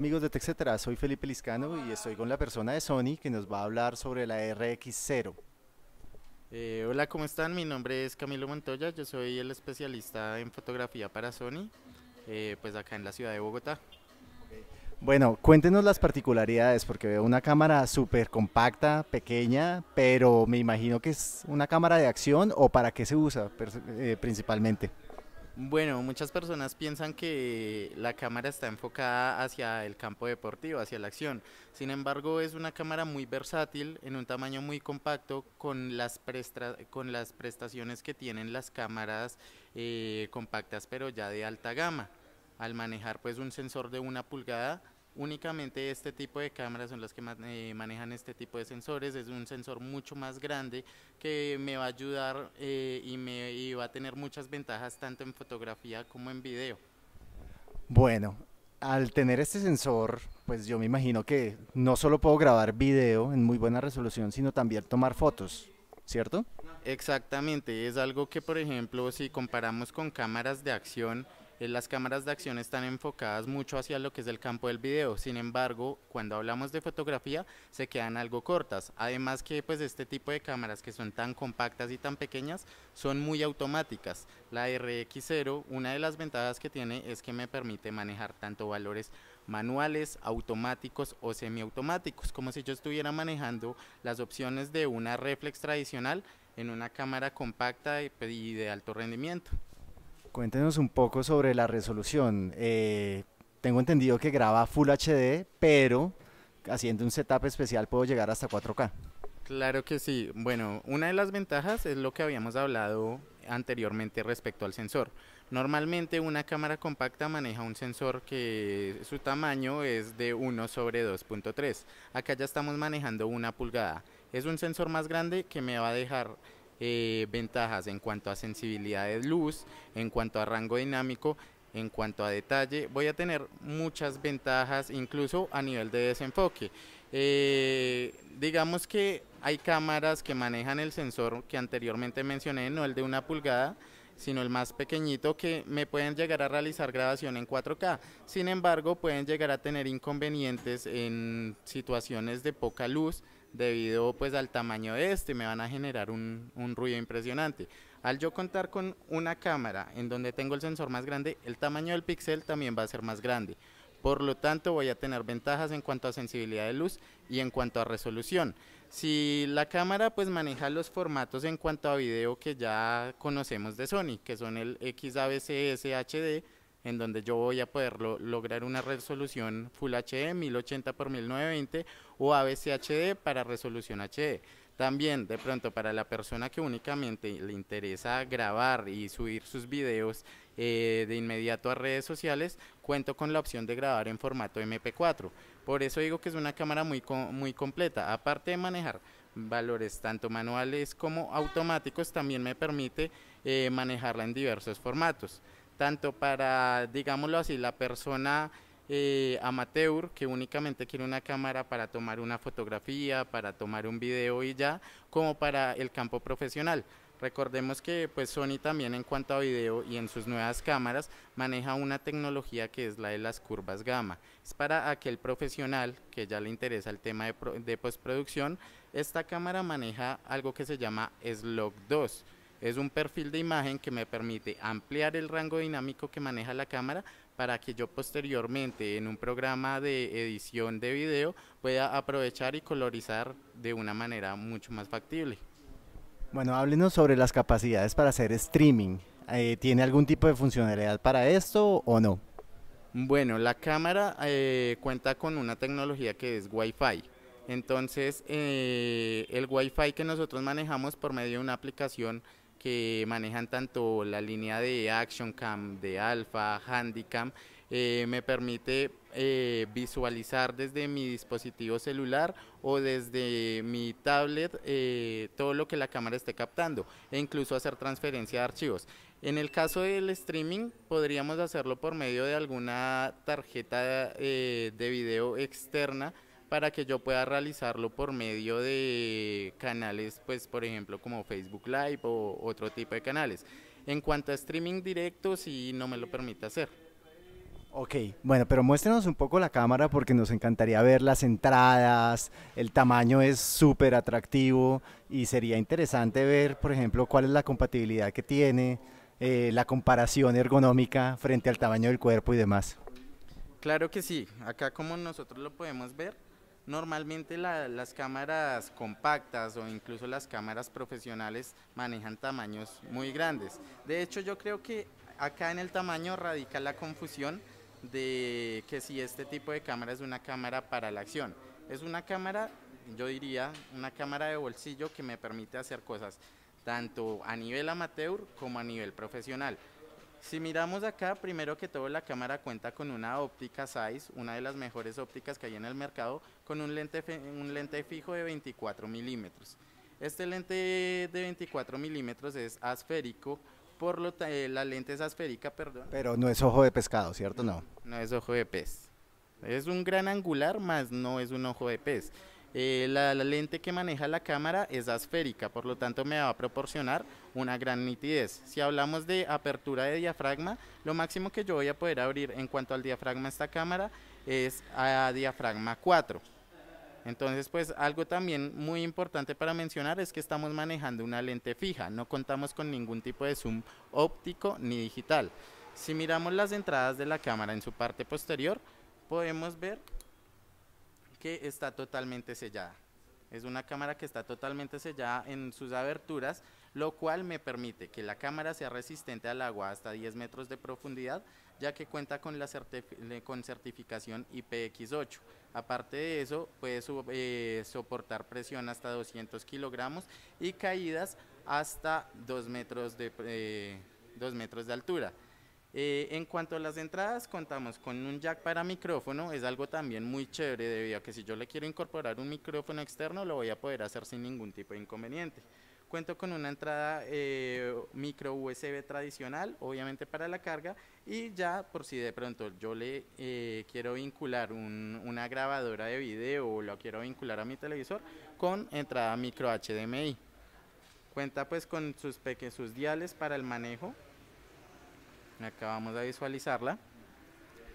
amigos de TechCetera, soy Felipe Liscano y estoy con la persona de Sony que nos va a hablar sobre la RX0. Eh, hola, ¿cómo están? Mi nombre es Camilo Montoya, yo soy el especialista en fotografía para Sony, eh, pues acá en la ciudad de Bogotá. Bueno, cuéntenos las particularidades, porque veo una cámara súper compacta, pequeña, pero me imagino que es una cámara de acción o para qué se usa eh, principalmente. Bueno, muchas personas piensan que la cámara está enfocada hacia el campo deportivo, hacia la acción. Sin embargo, es una cámara muy versátil, en un tamaño muy compacto, con las, con las prestaciones que tienen las cámaras eh, compactas, pero ya de alta gama. Al manejar pues un sensor de una pulgada, Únicamente este tipo de cámaras son las que eh, manejan este tipo de sensores, es un sensor mucho más grande que me va a ayudar eh, y, me, y va a tener muchas ventajas tanto en fotografía como en video. Bueno, al tener este sensor, pues yo me imagino que no solo puedo grabar video en muy buena resolución, sino también tomar fotos, ¿cierto? Exactamente, es algo que por ejemplo si comparamos con cámaras de acción, eh, las cámaras de acción están enfocadas mucho hacia lo que es el campo del video, sin embargo, cuando hablamos de fotografía se quedan algo cortas, además que pues este tipo de cámaras que son tan compactas y tan pequeñas son muy automáticas. La RX0, una de las ventajas que tiene es que me permite manejar tanto valores manuales, automáticos o semiautomáticos, como si yo estuviera manejando las opciones de una reflex tradicional en una cámara compacta y pues, de alto rendimiento. Cuéntenos un poco sobre la resolución. Eh, tengo entendido que graba Full HD, pero haciendo un setup especial puedo llegar hasta 4K. Claro que sí. Bueno, una de las ventajas es lo que habíamos hablado anteriormente respecto al sensor. Normalmente una cámara compacta maneja un sensor que su tamaño es de 1 sobre 2.3. Acá ya estamos manejando una pulgada. Es un sensor más grande que me va a dejar eh, ventajas en cuanto a sensibilidad de luz, en cuanto a rango dinámico, en cuanto a detalle, voy a tener muchas ventajas incluso a nivel de desenfoque. Eh, digamos que hay cámaras que manejan el sensor que anteriormente mencioné, no el de una pulgada, sino el más pequeñito que me pueden llegar a realizar grabación en 4K. Sin embargo, pueden llegar a tener inconvenientes en situaciones de poca luz, debido pues al tamaño de este me van a generar un, ruido impresionante. Al yo contar con una cámara en donde tengo el sensor más grande, el tamaño del píxel también va a ser más grande. Por lo tanto voy a tener ventajas en cuanto a sensibilidad de luz y en cuanto a resolución. Si la cámara pues maneja los formatos en cuanto a video que ya conocemos de Sony, que son el XABCS HD, en donde yo voy a poder lograr una resolución Full HD 1080 x 1920 o HD para resolución HD. También, de pronto, para la persona que únicamente le interesa grabar y subir sus videos eh, de inmediato a redes sociales, cuento con la opción de grabar en formato MP4. Por eso digo que es una cámara muy, muy completa. Aparte de manejar valores tanto manuales como automáticos, también me permite eh, manejarla en diversos formatos tanto para, digámoslo así, la persona eh, amateur que únicamente quiere una cámara para tomar una fotografía, para tomar un video y ya, como para el campo profesional. Recordemos que pues Sony también en cuanto a video y en sus nuevas cámaras maneja una tecnología que es la de las curvas gamma. Es para aquel profesional que ya le interesa el tema de, postproducción. Esta cámara maneja algo que se llama slog 2 es un perfil de imagen que me permite ampliar el rango dinámico que maneja la cámara para que yo posteriormente en un programa de edición de video pueda aprovechar y colorizar de una manera mucho más factible. Bueno, háblenos sobre las capacidades para hacer streaming. Eh, ¿Tiene algún tipo de funcionalidad para esto o no? Bueno, la cámara eh, cuenta con una tecnología que es Wi-Fi. Entonces, eh, el Wi-Fi que nosotros manejamos por medio de una aplicación que manejan tanto la línea de Action Cam, de Alpha, Handicam, eh, me permite eh, visualizar desde mi dispositivo celular o desde mi tablet eh, todo lo que la cámara esté captando e incluso hacer transferencia de archivos. En el caso del streaming podríamos hacerlo por medio de alguna tarjeta de video externa para que yo pueda realizarlo por medio de canales, pues por ejemplo como Facebook Live o otro tipo de canales. En cuanto a streaming directo, sí no me lo permite hacer. Ok, bueno, pero muéstrenos un poco la cámara porque nos encantaría ver las entradas, el tamaño es súper atractivo y sería interesante ver, por ejemplo, cuál es la compatibilidad que tiene, eh, la comparación ergonómica frente al tamaño del cuerpo y demás. Claro que sí, acá como nosotros lo podemos ver, Normalmente las cámaras compactas o incluso las cámaras profesionales manejan tamaños muy grandes. De hecho, yo creo que acá en el tamaño radica la confusión de que si este tipo de cámara es una cámara para la acción. Es una cámara, yo diría, una cámara de bolsillo que me permite hacer cosas tanto a nivel amateur como a nivel profesional. Si miramos acá, primero que todo la cámara cuenta con una óptica size, una de las mejores ópticas que hay en el mercado, con un lente, fijo de 24 milímetros. Este lente de 24 milímetros es asférico, por eh, la lente es asférica, perdón. Pero no es ojo de pescado, ¿cierto? No. No es ojo de pez. Es un gran angular, más no es un ojo de pez. Eh, la, lente que maneja la cámara es asférica, por lo tanto me va a proporcionar una gran nitidez. Si hablamos de apertura de diafragma, lo máximo que yo voy a poder abrir en cuanto al diafragma esta cámara es a diafragma 4. Entonces, pues algo también muy importante para mencionar es que estamos manejando una lente fija, no contamos con ningún tipo de zoom óptico ni digital. Si miramos las entradas de la cámara en su parte posterior, podemos ver que está totalmente sellada. Es una cámara que está totalmente sellada en sus aberturas, lo cual me permite que la cámara sea resistente al agua hasta 10 metros de profundidad, ya que cuenta con, la con certificación IPX8. Aparte de eso, puede eh, soportar presión hasta 200 kilogramos y caídas hasta de, 2 eh, metros de altura. Eh, en cuanto a las entradas, contamos con un jack para micrófono, es algo también muy chévere debido a que si yo le quiero incorporar un micrófono externo lo voy a poder hacer sin ningún tipo de inconveniente. Cuento con una entrada eh, micro USB tradicional, obviamente para la carga, y ya por si de pronto yo le eh, quiero vincular una grabadora de video o lo quiero vincular a mi televisor con entrada micro HDMI. Cuenta pues con sus, pequeños diales para el manejo, acabamos de visualizarla.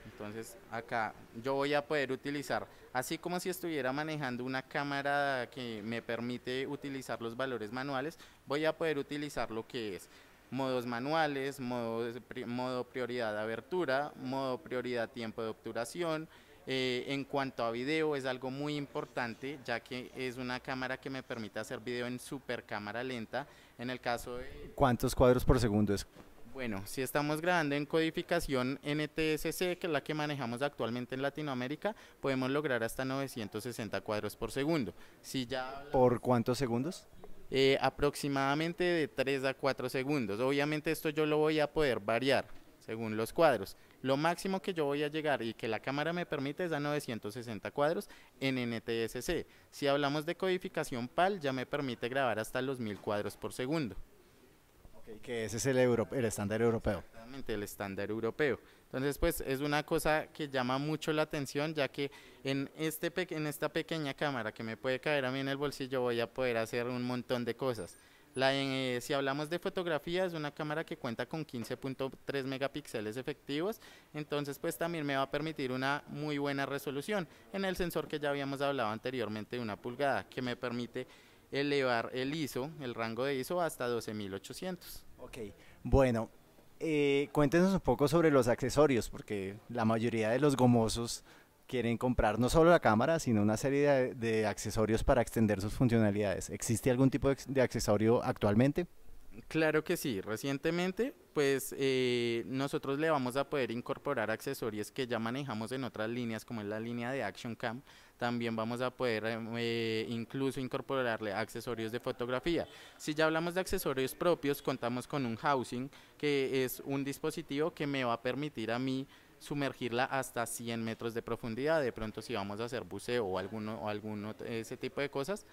Entonces acá yo voy a poder utilizar, así como si estuviera manejando una cámara que me permite utilizar los valores manuales, voy a poder utilizar lo que es modos manuales, modo, modo prioridad de abertura, modo prioridad tiempo de obturación. Eh, en cuanto a video es algo muy importante ya que es una cámara que me permite hacer video en super cámara lenta. En el caso de... ¿Cuántos cuadros por segundo es? Bueno, si estamos grabando en codificación NTSC, que es la que manejamos actualmente en Latinoamérica, podemos lograr hasta 960 cuadros por segundo. Si ya... ¿Por cuántos segundos? Eh, aproximadamente de 3 a 4 segundos. Obviamente esto yo lo voy a poder variar según los cuadros. Lo máximo que yo voy a llegar y que la cámara me permite es a 960 cuadros en NTSC. Si hablamos de codificación PAL, ya me permite grabar hasta los 1000 cuadros por segundo que ese es el, el estándar europeo. Exactamente, el estándar europeo. Entonces, pues es una cosa que llama mucho la atención, ya que en, este, en esta pequeña cámara que me puede caer a mí en el bolsillo voy a poder hacer un montón de cosas. La, eh, si hablamos de fotografía, es una cámara que cuenta con 15.3 megapíxeles efectivos, entonces pues también me va a permitir una muy buena resolución en el sensor que ya habíamos hablado anteriormente de una pulgada, que me permite elevar el ISO, el rango de ISO, hasta 12800. Ok, bueno, eh, cuéntenos un poco sobre los accesorios, porque la mayoría de los gomosos quieren comprar no solo la cámara, sino una serie de, accesorios para extender sus funcionalidades. ¿Existe algún tipo de, accesorio actualmente? Claro que sí, recientemente pues eh, nosotros le vamos a poder incorporar accesorios que ya manejamos en otras líneas como es la línea de Action Cam, también vamos a poder em, eh, incluso incorporarle accesorios de fotografía. Si ya hablamos de accesorios propios, contamos con un housing, que es un dispositivo que me va a permitir a mí sumergirla hasta 100 metros de profundidad. De pronto si vamos a hacer buceo o, alguno, o algún ese tipo de cosas,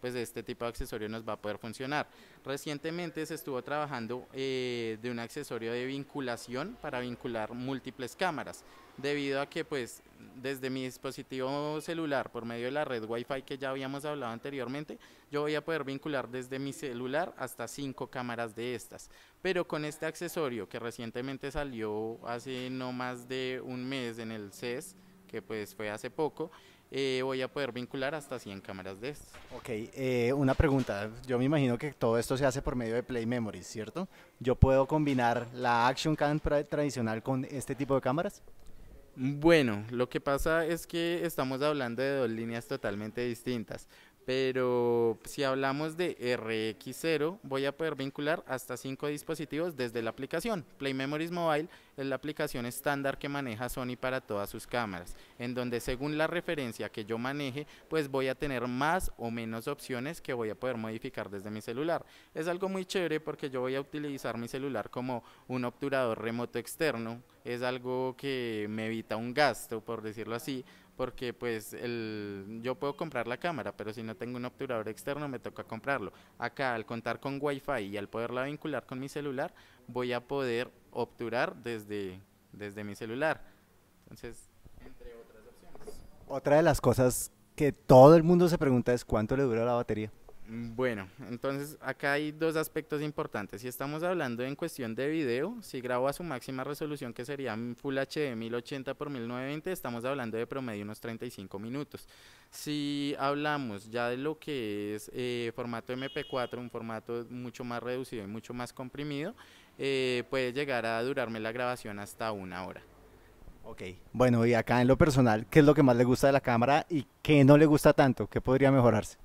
pues este tipo de accesorio nos va a poder funcionar. Recientemente se estuvo trabajando eh, de un accesorio de vinculación para vincular múltiples cámaras, debido a que pues desde mi dispositivo celular por medio de la red Wi-Fi que ya habíamos hablado anteriormente, yo voy a poder vincular desde mi celular hasta cinco cámaras de estas. Pero con este accesorio que recientemente salió hace no más de un mes en el CES, que pues fue hace poco, eh, voy a poder vincular hasta 100 cámaras de estas. Ok, eh, una pregunta. Yo me imagino que todo esto se hace por medio de Play Memories, ¿cierto? ¿Yo puedo combinar la Action Cam tradicional con este tipo de cámaras? Bueno, lo que pasa es que estamos hablando de dos líneas totalmente distintas. Pero si hablamos de RX0, voy a poder vincular hasta 5 dispositivos desde la aplicación. Play Memories Mobile es la aplicación estándar que maneja Sony para todas sus cámaras, en donde según la referencia que yo maneje, pues voy a tener más o menos opciones que voy a poder modificar desde mi celular. Es algo muy chévere porque yo voy a utilizar mi celular como un obturador remoto externo. Es algo que me evita un gasto, por decirlo así, porque pues el, yo puedo comprar la cámara, pero si no tengo un obturador externo me toca comprarlo. Acá al contar con Wi-Fi y al poderla vincular con mi celular, voy a poder obturar desde, desde mi celular. Entonces, entre otras opciones. Otra de las cosas que todo el mundo se pregunta es cuánto le dura la batería. Mm, bueno, entonces acá hay dos aspectos importantes. Si estamos hablando en cuestión de video, si grabo a su máxima resolución, que sería Full HD 1080 x 1920, estamos hablando de promedio unos 35 minutos. Si hablamos ya de lo que es eh, formato MP4, un formato mucho más reducido y mucho más comprimido, eh, puede llegar a durarme la grabación hasta una hora. Ok, bueno, y acá en lo personal, ¿qué es lo que más le gusta de la cámara y qué no le gusta tanto? ¿Qué podría mejorarse?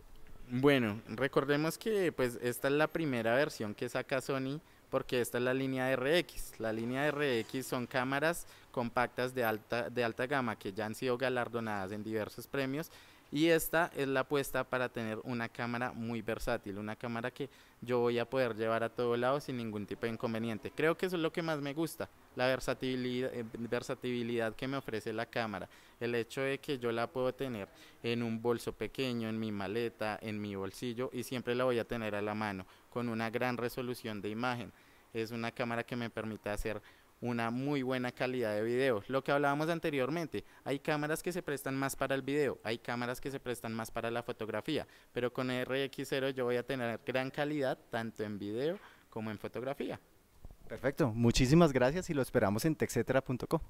Bueno, recordemos que pues esta es la primera versión que saca Sony porque esta es la línea RX. La línea RX son cámaras compactas de alta, de alta gama que ya han sido galardonadas en diversos premios y esta es la apuesta para tener una cámara muy versátil, una cámara que yo voy a poder llevar a todo lado sin ningún tipo de inconveniente. Creo que eso es lo que más me gusta, la eh, versatilidad, que me ofrece la cámara. El hecho de que yo la puedo tener en un bolso pequeño, en mi maleta, en mi bolsillo y siempre la voy a tener a la mano con una gran resolución de imagen. Es una cámara que me permite hacer una muy buena calidad de video. Lo que hablábamos anteriormente, hay cámaras que se prestan más para el video, hay cámaras que se prestan más para la fotografía, pero con RX0 yo voy a tener gran calidad tanto en video como en fotografía. Perfecto, muchísimas gracias y lo esperamos en texetera.co.